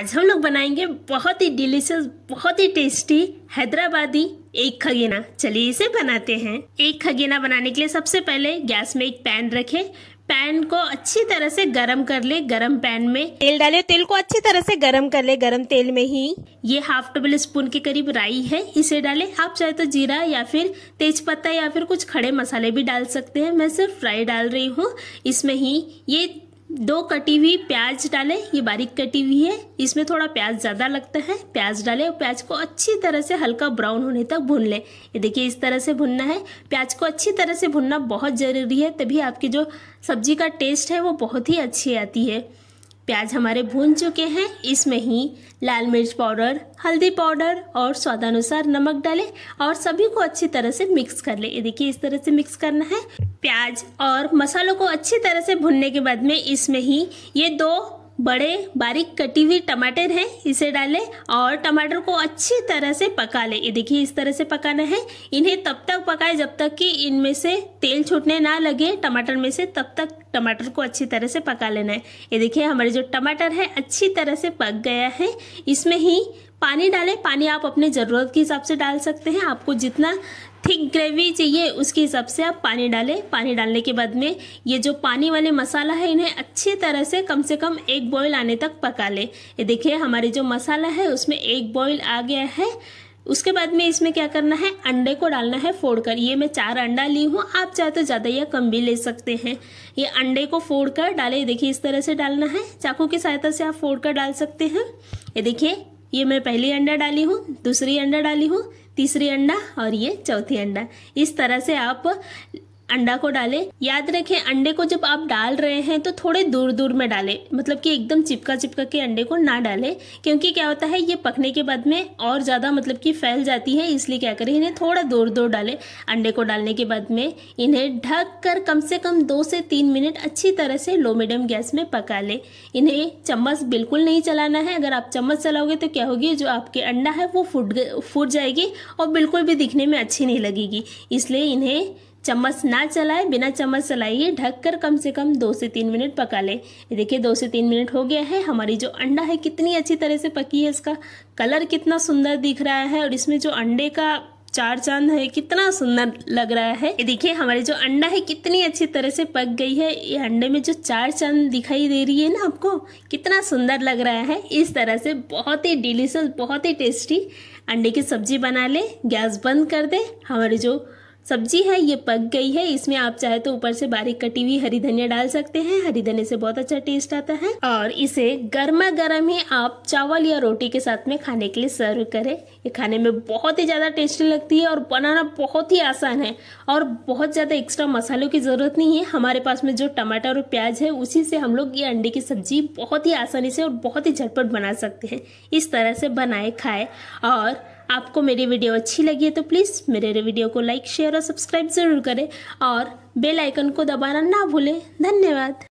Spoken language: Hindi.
आज हम लोग बनाएंगे बहुत ही डिलीशियस बहुत ही टेस्टी हैदराबादी एक खगेना चलिए इसे बनाते हैं एक खगेना बनाने के लिए सबसे पहले गैस में एक पैन रखे पैन को अच्छी तरह से गरम कर ले गरम पैन में तेल डाले तेल को अच्छी तरह से गरम कर ले गरम तेल में ही ये हाफ टेबल स्पून के करीब राई है इसे डाले आप चाहे तो जीरा या फिर तेज पत्ता या फिर कुछ खड़े मसाले भी डाल सकते हैं मैं सिर्फ राई डाल रही हूँ इसमें ही ये दो कटी हुई प्याज डालें ये बारीक कटी हुई है इसमें थोड़ा प्याज ज़्यादा लगता है प्याज डालें और प्याज को अच्छी तरह से हल्का ब्राउन होने तक भून लें ये देखिए इस तरह से भुनना है प्याज को अच्छी तरह से भुनना बहुत ज़रूरी है तभी आपकी जो सब्जी का टेस्ट है वो बहुत ही अच्छी आती है प्याज हमारे भून चुके हैं इसमें ही लाल मिर्च पाउडर हल्दी पाउडर और स्वादानुसार नमक डालें और सभी को अच्छी तरह से मिक्स कर लें देखिए इस तरह से मिक्स करना है प्याज और मसालों को अच्छी तरह से भुनने के बाद में इसमें ही ये दो बड़े बारीक कटी हुई टमाटर है इसे डालें और टमाटर को अच्छी तरह से पका लें ये देखिए इस तरह से पकाना है इन्हें तब तक पकाएं जब तक कि इनमें से तेल छूटने ना लगे टमाटर में से तब तक टमाटर को अच्छी तरह से पका लेना है ये देखिए हमारे जो टमाटर है अच्छी तरह से पक गया है इसमें ही पानी डालें पानी आप अपने ज़रूरत के हिसाब से डाल सकते हैं आपको जितना थिक ग्रेवी चाहिए उसके हिसाब से आप पानी डालें पानी डालने के बाद में ये जो पानी वाले मसाला है इन्हें अच्छी तरह से कम से कम एक बॉईल आने तक पका लें ये देखिए हमारे जो मसाला है उसमें एक बॉईल आ गया है उसके बाद में इसमें क्या करना है अंडे को डालना है फोड़कर ये मैं चार अंडा ली हूँ आप चाहे तो ज़्यादा या कम भी ले सकते हैं ये अंडे को कर डाले देखिए इस तरह से डालना है चाकू की सहायता से आप कर डाल सकते हैं ये देखिए ये मैं पहली अंडा डाली हूँ दूसरी अंडा डाली हूँ तीसरी अंडा और ये चौथी अंडा इस तरह से आप अंडा को डालें याद रखें अंडे को जब आप डाल रहे हैं तो थोड़े दूर दूर में डालें मतलब कि एकदम चिपका चिपका के अंडे को ना डालें क्योंकि क्या होता है ये पकने के बाद में और ज़्यादा मतलब कि फैल जाती है इसलिए क्या करें इन्हें थोड़ा दूर दूर डालें अंडे को डालने के बाद में इन्हें ढक कर कम से कम दो से तीन मिनट अच्छी तरह से लो मीडियम गैस में पका लें इन्हें चम्मच बिल्कुल नहीं चलाना है अगर आप चम्मच चलाओगे तो क्या होगी जो आपके अंडा है वो फूट फूट जाएगी और बिल्कुल भी दिखने में अच्छी नहीं लगेगी इसलिए इन्हें चम्मच ना चलाए बिना चम्मच चलाइए ढककर कम से कम दो से तीन मिनट पका ले देखिए दो से तीन मिनट हो गया है हमारी जो अंडा है कितनी अच्छी तरह से पकी है इसका कलर कितना सुंदर दिख रहा है और इसमें जो अंडे का चार चांद है कितना सुंदर लग रहा है ये देखिए हमारी जो अंडा है कितनी अच्छी तरह से पक गई है ये अंडे में जो चार चांद दिखाई दे रही है ना आपको कितना सुंदर लग रहा है इस तरह से बहुत ही डिलीशियस बहुत ही टेस्टी अंडे की सब्जी बना ले गैस बंद कर दे हमारी जो सब्जी है ये पक गई है इसमें आप चाहे तो ऊपर से बारीक कटी हुई हरी धनिया डाल सकते हैं हरी धनिया से बहुत अच्छा टेस्ट आता है और इसे गर्मा गर्म ही आप चावल या रोटी के साथ में खाने के लिए सर्व करें ये खाने में बहुत ही ज़्यादा टेस्टी लगती है और बनाना बहुत ही आसान है और बहुत ज़्यादा एक्स्ट्रा मसालों की ज़रूरत नहीं है हमारे पास में जो टमाटर और प्याज है उसी से हम लोग ये अंडे की सब्जी बहुत ही आसानी से और बहुत ही झटपट बना सकते हैं इस तरह से बनाए खाए और आपको मेरी वीडियो अच्छी लगी है तो प्लीज़ मेरे वीडियो को लाइक शेयर और सब्सक्राइब ज़रूर करें और बेल आइकन को दबाना ना भूलें धन्यवाद